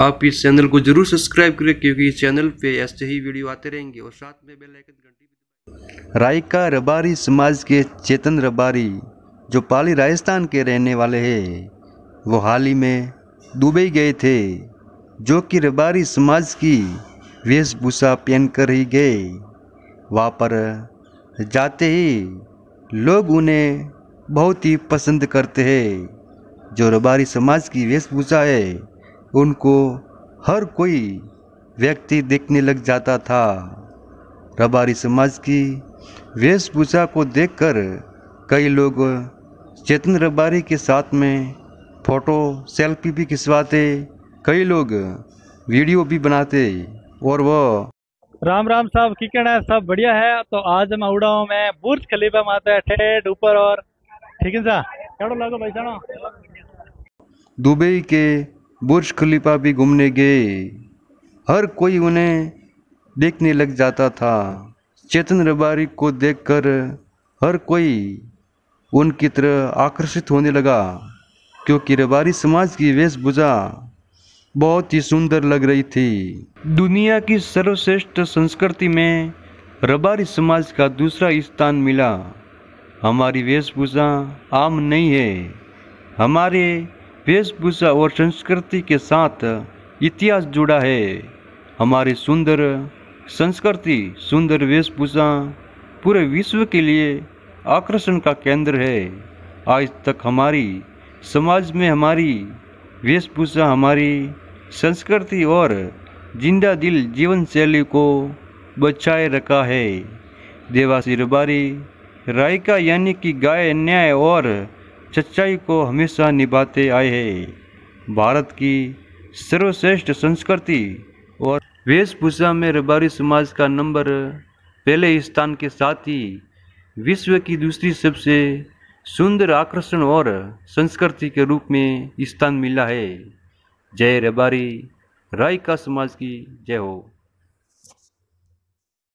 आप इस चैनल को जरूर सब्सक्राइब करें क्योंकि इस चैनल पे ऐसे ही वीडियो आते रहेंगे और साथ में बेल आइकन घंटी रायका रबारी समाज के चेतन रबारी जो पाली राजस्थान के रहने वाले हैं वो हाल ही में दुबई गए थे जो कि रबारी समाज की वेशभूषा पहन कर ही गए वहाँ पर जाते ही लोग उन्हें बहुत ही पसंद करते हैं जो रबारी समाज की वेशभूषा है उनको हर कोई व्यक्ति देखने लग जाता था रबारी समाज की वेशभूषा को देखकर कई लोग चेतन रबारी के साथ में फ़ोटो सेल्फी भी खिंचवाते कई लोग वीडियो भी बनाते और वह राम राम साहब की कहना है सब बढ़िया है तो आज मैं उड़ा हूँ मैं बुर्ज खलीफा माता ठेठ ऊपर और ठीक है सर भाई दुबई के बुर्ज खलीफा भी घूमने गए हर कोई उन्हें देखने लग जाता था चेतन रबारी को देखकर हर कोई उनकी तरह आकर्षित होने लगा क्योंकि रबारी समाज की वेशभूषा बहुत ही सुंदर लग रही थी दुनिया की सर्वश्रेष्ठ संस्कृति में रबारी समाज का दूसरा स्थान मिला हमारी वेशभूषा आम नहीं है हमारे वेशभूषा और संस्कृति के साथ इतिहास जुड़ा है हमारी सुंदर संस्कृति सुंदर वेशभूषा पूरे विश्व के लिए आकर्षण का केंद्र है आज तक हमारी समाज में हमारी वेशभूषा हमारी संस्कृति और जिंदा दिल जीवन शैली को बचाए रखा है देवासी रबारी रायका यानी कि गाय न्याय और सच्चाई को हमेशा निभाते आए हैं भारत की सर्वश्रेष्ठ संस्कृति और वेशभूषा में रबारी समाज का नंबर पहले स्थान के साथ ही विश्व की दूसरी सबसे सुंदर आकर्षण और संस्कृति के रूप में स्थान मिला है जय रबारी राय का समाज की जय हो